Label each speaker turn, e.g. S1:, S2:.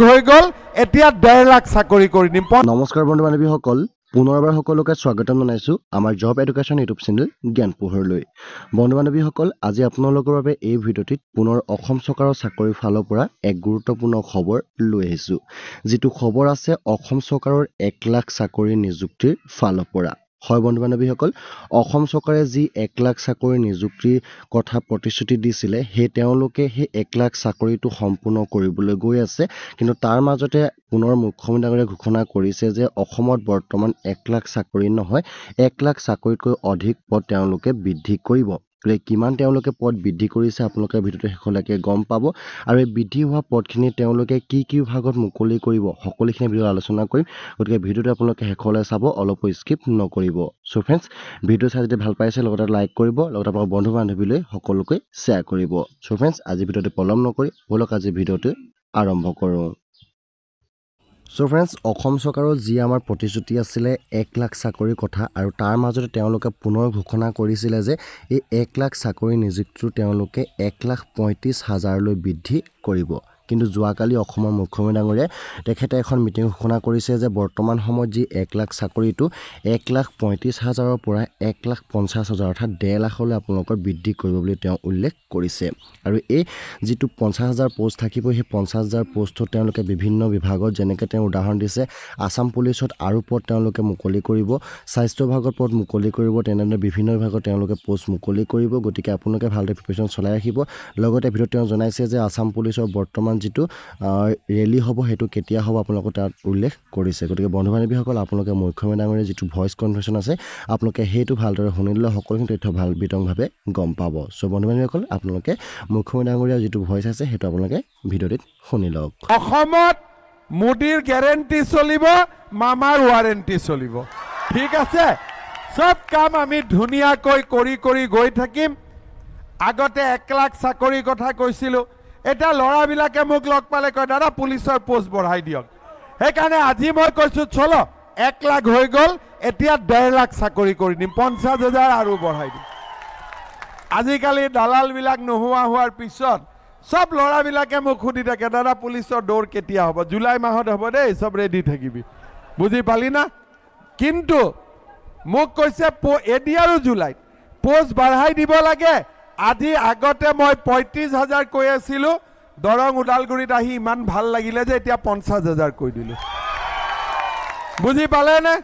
S1: নমস্কাৰ বন্ধু বান্ধৱীসকল পুনৰবাৰ সকলোকে স্বাগতম জনাইছো আমাৰ জব এডুকেশ্যন ইউটিউব চেনেল জ্ঞান পোহৰলৈ বন্ধু বান্ধৱীসকল আজি আপোনালোকৰ বাবে এই ভিডিঅ'টিত পুনৰ অসম চৰকাৰৰ চাকৰিৰ ফালৰ পৰা এক গুৰুত্বপূৰ্ণ খবৰ লৈ আহিছো যিটো খবৰ আছে অসম চৰকাৰৰ এক লাখ চাকৰি নিযুক্তিৰ ফালৰ পৰা হয় বন্ধু বান্ধৱীসকল অসম চৰকাৰে যি এক লাখ চাকৰি নিযুক্তিৰ কথা প্ৰতিশ্ৰুতি দিছিলে সেই তেওঁলোকে সেই এক লাখ চাকৰিটো সম্পূৰ্ণ কৰিবলৈ গৈ আছে কিন্তু তাৰ মাজতে পুনৰ মুখ্যমন্ত্ৰী ডাঙৰীয়া ঘোষণা কৰিছে যে অসমত বৰ্তমান এক লাখ চাকৰি নহয় এক লাখ চাকৰিতকৈ অধিক পদ তেওঁলোকে বৃদ্ধি কৰিব গতিকে কিমান তেওঁলোকে পদ বৃদ্ধি কৰিছে আপোনালোকে ভিডিঅ'টো শেষলৈকে গম পাব আৰু এই বৃদ্ধি হোৱা পদখিনি তেওঁলোকে কি কি ভাগত মুকলি কৰিব সকলোখিনি ভিডিঅ' আলোচনা কৰিম গতিকে ভিডিঅ'টো আপোনালোকে শেষলৈ চাব অলপো স্কিপ নকৰিব চ' ফ্ৰেণ্ডছ ভিডিঅ'টো চাই যদি ভাল পাইছে লগতে লাইক কৰিব লগতে আপোনালোকৰ বন্ধু বান্ধৱীলৈ সকলোকে শ্বেয়াৰ কৰিব চ' ফ্ৰেণ্ডছ আজি ভিডিঅ'টো পলম নকৰি ব'লক আজি ভিডিঅ'টো আৰম্ভ কৰোঁ চ' ফ্ৰেণ্ডছ অসম চৰকাৰৰ যি আমাৰ প্ৰতিশ্ৰুতি আছিলে এক লাখ চাকৰিৰ কথা আৰু তাৰ মাজতে তেওঁলোকে পুনৰ ঘোষণা কৰিছিলে যে এই এক লাখ চাকৰি নিযুক্তিটো তেওঁলোকে এক লাখ পঁয়ত্ৰিছ হাজাৰলৈ বৃদ্ধি কৰিব কিন্তু যোৱাকালি অসমৰ মুখ্যমন্ত্ৰী ডাঙৰীয়াই তেখেতে এখন মিটিং ঘোষণা কৰিছে যে বৰ্তমান সময়ত যি এক লাখ চাকৰিটো এক লাখ পঁয়ত্ৰিছ হাজাৰৰ পৰা এক লাখ পঞ্চাছ হাজাৰ অৰ্থাৎ ডেৰ লাখলৈ আপোনালোকৰ বৃদ্ধি কৰিব বুলি তেওঁ উল্লেখ কৰিছে আৰু এই যিটো পঞ্চাছ হাজাৰ প'ষ্ট থাকিব সেই পঞ্চাছ হাজাৰ পোষ্টত তেওঁলোকে বিভিন্ন বিভাগত যেনেকৈ তেওঁ উদাহৰণ দিছে আছাম পুলিচত আৰু পদ তেওঁলোকে মুকলি কৰিব স্বাস্থ্য বিভাগৰ পদ মুকলি কৰিব তেনেদৰে বিভিন্ন বিভাগত তেওঁলোকে প'ষ্ট মুকলি কৰিব গতিকে আপোনালোকে ভালদৰে প্ৰিপেৰেশ্যন চলাই ৰাখিব লগতে ভিতৰত তেওঁ জনাইছে যে আছাম পুলিচৰ বৰ্তমান বৰ্তমান যিটো ৰেলী হ'ব সেইটো কেতিয়া হ'ব আপোনালোকে তাত উল্লেখ কৰিছে গতিকে বন্ধু বান্ধৱীসকল আপোনালোকে মুখ্যমন্ত্ৰী ডাঙৰীয়া যিটো ভইচ কনফাৰেঞ্চন আছে আপোনালোকে সেইটো ভালদৰে শুনি ল'লে সকলোখিনি তথ্য ভাল বিতংভাৱে গম পাব চ' বন্ধু বান্ধৱীসকল আপোনালোকে মুখ্যমন্ত্ৰী ডাঙৰীয়া যিটো ভইচ আছে সেইটো আপোনালোকে ভিডিঅ'টিত শুনি লওক
S2: অসমত মোদীৰ গেৰেণ্টি চলিব মামাৰ ৱাৰেণ্টি চলিব ঠিক আছে চব কাম আমি ধুনীয়াকৈ কৰি কৰি গৈ থাকিম আগতে এক লাখ চাকৰিৰ কথা কৈছিলোঁ এতিয়া ল'ৰাবিলাকে মোক লগ পালে কয় দাদা পুলিচৰ পোষ্ট বঢ়াই দিয়ক সেইকাৰণে আজি মই কৈছোঁ চলো এক লাখ হৈ গ'ল এতিয়া ডেৰ লাখ চাকৰি কৰি দিম পঞ্চাছ হাজাৰ আৰু বঢ়াই দিম আজিকালি দালালবিলাক নোহোৱা হোৱাৰ পিছত চব ল'ৰাবিলাকে মোক সুধি থাকে দাদা পুলিচৰ দৌৰ কেতিয়া হ'ব জুলাই মাহত হ'ব দেই চব ৰেডি থাকিবি বুজি পালি না কিন্তু মোক কৈছে এডি আৰু জুলাইত পোষ্ট বঢ়াই দিব লাগে আজি আগতে মই পঁয়ত্ৰিছ হাজাৰ কৈ আছিলো দৰং ওদালগুৰিত আহি ইমান ভাল লাগিলে যে এতিয়া পঞ্চাছ হাজাৰ কৈ দিলোঁ বুজি পালেনে